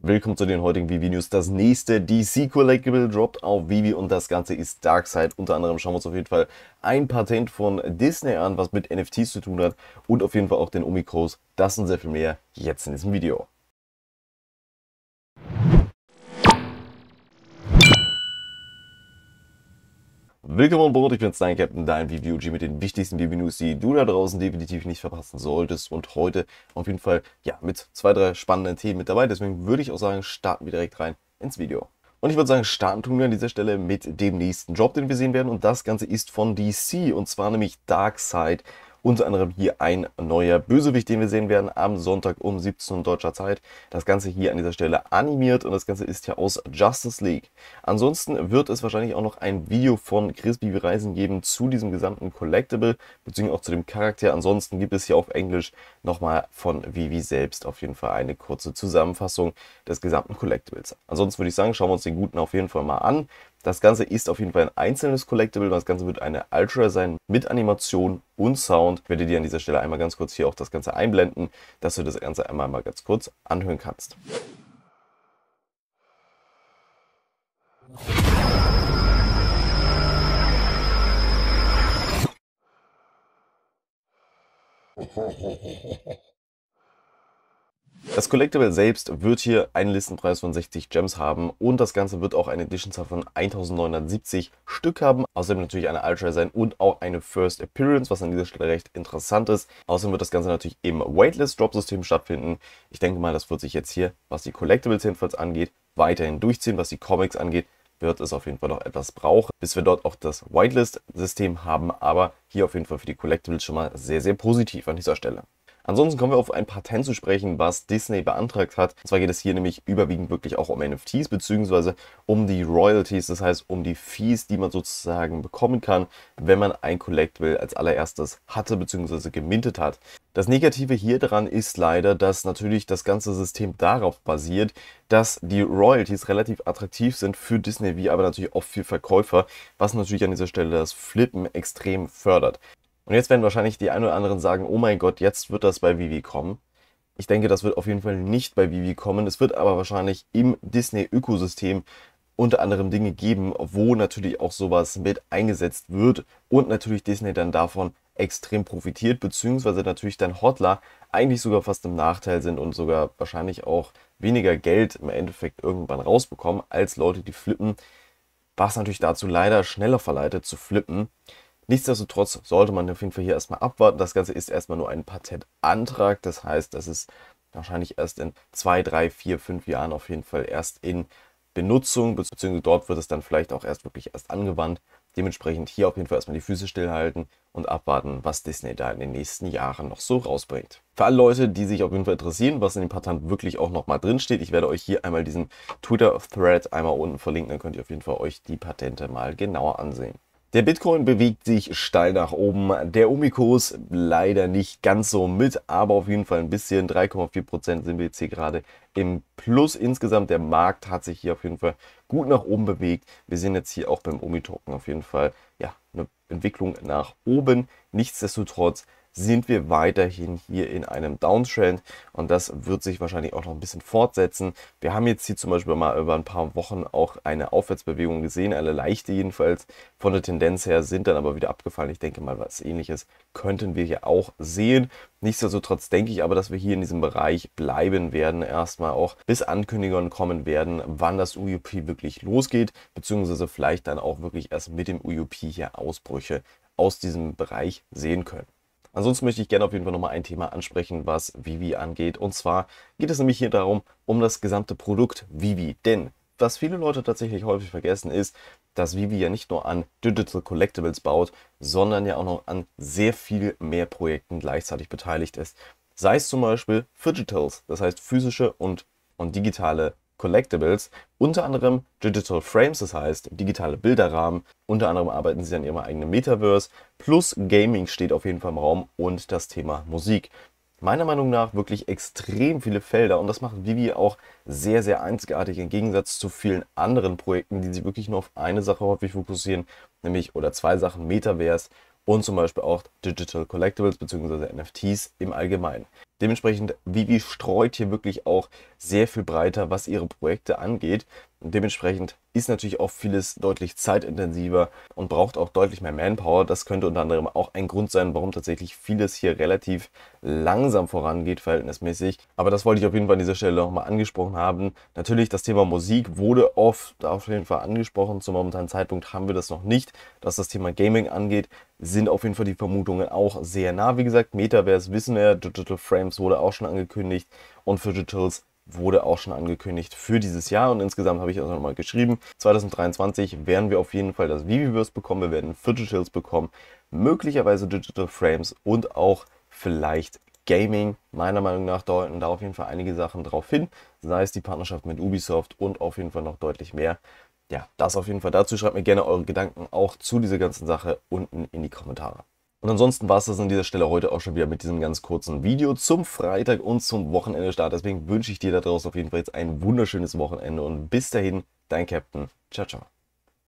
Willkommen zu den heutigen Vivi News. Das nächste DC Collectible droppt auf Vivi und das Ganze ist Darkseid. Unter anderem schauen wir uns auf jeden Fall ein Patent von Disney an, was mit NFTs zu tun hat und auf jeden Fall auch den Omikros. Das und sehr viel mehr jetzt in diesem Video. Willkommen an Bord, ich bin Stein Captain, dein ViewG mit den wichtigsten VV news die du da draußen definitiv nicht verpassen solltest. Und heute auf jeden Fall ja mit zwei, drei spannenden Themen mit dabei. Deswegen würde ich auch sagen, starten wir direkt rein ins Video. Und ich würde sagen, starten tun wir an dieser Stelle mit dem nächsten Job, den wir sehen werden. Und das Ganze ist von DC und zwar nämlich Darkseid unter anderem hier ein neuer Bösewicht, den wir sehen werden am Sonntag um 17 Uhr deutscher Zeit. Das Ganze hier an dieser Stelle animiert und das Ganze ist ja aus Justice League. Ansonsten wird es wahrscheinlich auch noch ein Video von Crispy Reisen geben zu diesem gesamten Collectible, beziehungsweise auch zu dem Charakter. Ansonsten gibt es hier auf Englisch nochmal von Vivi selbst auf jeden Fall eine kurze Zusammenfassung des gesamten Collectibles. Ansonsten würde ich sagen, schauen wir uns den guten auf jeden Fall mal an. Das Ganze ist auf jeden Fall ein einzelnes Collectible. Das Ganze wird eine Ultra sein mit Animation und Sound. Ich werde dir an dieser Stelle einmal ganz kurz hier auch das Ganze einblenden, dass du das Ganze einmal mal ganz kurz anhören kannst. Das Collectible selbst wird hier einen Listenpreis von 60 Gems haben und das Ganze wird auch eine Editionzahl von 1970 Stück haben. Außerdem natürlich eine Ultra sein und auch eine First Appearance, was an dieser Stelle recht interessant ist. Außerdem wird das Ganze natürlich im Waitlist-Drop-System stattfinden. Ich denke mal, das wird sich jetzt hier, was die Collectibles jedenfalls angeht, weiterhin durchziehen. Was die Comics angeht, wird es auf jeden Fall noch etwas brauchen, bis wir dort auch das Whitelist-System haben, aber hier auf jeden Fall für die Collectibles schon mal sehr, sehr positiv an dieser Stelle. Ansonsten kommen wir auf ein Patent zu sprechen, was Disney beantragt hat. Und zwar geht es hier nämlich überwiegend wirklich auch um NFTs beziehungsweise um die Royalties, das heißt um die Fees, die man sozusagen bekommen kann, wenn man ein Collectible als allererstes hatte beziehungsweise gemintet hat. Das Negative hier dran ist leider, dass natürlich das ganze System darauf basiert, dass die Royalties relativ attraktiv sind für Disney, wie aber natürlich auch für Verkäufer, was natürlich an dieser Stelle das Flippen extrem fördert. Und jetzt werden wahrscheinlich die ein oder anderen sagen, oh mein Gott, jetzt wird das bei Vivi kommen. Ich denke, das wird auf jeden Fall nicht bei Vivi kommen. Es wird aber wahrscheinlich im Disney-Ökosystem unter anderem Dinge geben, wo natürlich auch sowas mit eingesetzt wird und natürlich Disney dann davon extrem profitiert, beziehungsweise natürlich dann Hotler eigentlich sogar fast im Nachteil sind und sogar wahrscheinlich auch weniger Geld im Endeffekt irgendwann rausbekommen als Leute, die flippen, was natürlich dazu leider schneller verleitet zu flippen. Nichtsdestotrotz sollte man auf jeden Fall hier erstmal abwarten. Das Ganze ist erstmal nur ein Patentantrag. Das heißt, das ist wahrscheinlich erst in zwei, drei, vier, fünf Jahren auf jeden Fall erst in Benutzung, beziehungsweise dort wird es dann vielleicht auch erst wirklich erst angewandt. Dementsprechend hier auf jeden Fall erstmal die Füße stillhalten und abwarten, was Disney da in den nächsten Jahren noch so rausbringt. Für alle Leute, die sich auf jeden Fall interessieren, was in dem Patent wirklich auch nochmal drinsteht, ich werde euch hier einmal diesen Twitter-Thread einmal unten verlinken, dann könnt ihr auf jeden Fall euch die Patente mal genauer ansehen. Der Bitcoin bewegt sich steil nach oben. Der Umikos leider nicht ganz so mit, aber auf jeden Fall ein bisschen. 3,4% sind wir jetzt hier gerade im Plus. Insgesamt der Markt hat sich hier auf jeden Fall gut nach oben bewegt. Wir sehen jetzt hier auch beim Umitoken auf jeden Fall ja, eine Entwicklung nach oben. Nichtsdestotrotz sind wir weiterhin hier in einem Downtrend und das wird sich wahrscheinlich auch noch ein bisschen fortsetzen. Wir haben jetzt hier zum Beispiel mal über ein paar Wochen auch eine Aufwärtsbewegung gesehen, eine leichte jedenfalls. Von der Tendenz her sind dann aber wieder abgefallen. Ich denke mal, was ähnliches könnten wir hier auch sehen. Nichtsdestotrotz denke ich aber, dass wir hier in diesem Bereich bleiben werden, erstmal auch bis Ankündigungen kommen werden, wann das UUP wirklich losgeht, beziehungsweise vielleicht dann auch wirklich erst mit dem UUP hier Ausbrüche aus diesem Bereich sehen können. Ansonsten möchte ich gerne auf jeden Fall nochmal ein Thema ansprechen, was Vivi angeht. Und zwar geht es nämlich hier darum, um das gesamte Produkt Vivi. Denn was viele Leute tatsächlich häufig vergessen ist, dass Vivi ja nicht nur an Digital Collectibles baut, sondern ja auch noch an sehr viel mehr Projekten gleichzeitig beteiligt ist. Sei es zum Beispiel Fidgetals, das heißt physische und, und digitale Collectibles, unter anderem Digital Frames, das heißt digitale Bilderrahmen. Unter anderem arbeiten sie an ihrem eigenen Metaverse. Plus Gaming steht auf jeden Fall im Raum und das Thema Musik. Meiner Meinung nach wirklich extrem viele Felder und das macht Vivi auch sehr, sehr einzigartig im Gegensatz zu vielen anderen Projekten, die sich wirklich nur auf eine Sache häufig fokussieren, nämlich oder zwei Sachen, Metaverse und zum Beispiel auch Digital Collectibles bzw. NFTs im Allgemeinen. Dementsprechend, Vivi streut hier wirklich auch sehr viel breiter, was ihre Projekte angeht. dementsprechend ist natürlich auch vieles deutlich zeitintensiver und braucht auch deutlich mehr Manpower. Das könnte unter anderem auch ein Grund sein, warum tatsächlich vieles hier relativ langsam vorangeht, verhältnismäßig. Aber das wollte ich auf jeden Fall an dieser Stelle nochmal angesprochen haben. Natürlich, das Thema Musik wurde oft auf jeden Fall angesprochen. Zum momentanen Zeitpunkt haben wir das noch nicht. Was das Thema Gaming angeht, sind auf jeden Fall die Vermutungen auch sehr nah. Wie gesagt, Metaverse wissen wir, Digital Frame Games wurde auch schon angekündigt und Fidgetals wurde auch schon angekündigt für dieses Jahr und insgesamt habe ich also nochmal geschrieben, 2023 werden wir auf jeden Fall das Viviverse bekommen, wir werden Fidgetals bekommen, möglicherweise Digital Frames und auch vielleicht Gaming. Meiner Meinung nach deuten da auf jeden Fall einige Sachen drauf hin, sei es die Partnerschaft mit Ubisoft und auf jeden Fall noch deutlich mehr. Ja, das auf jeden Fall dazu. Schreibt mir gerne eure Gedanken auch zu dieser ganzen Sache unten in die Kommentare. Und ansonsten war es das an dieser Stelle heute auch schon wieder mit diesem ganz kurzen Video zum Freitag und zum Wochenende Start. Deswegen wünsche ich dir da draußen auf jeden Fall jetzt ein wunderschönes Wochenende und bis dahin, dein Captain. Ciao, ciao.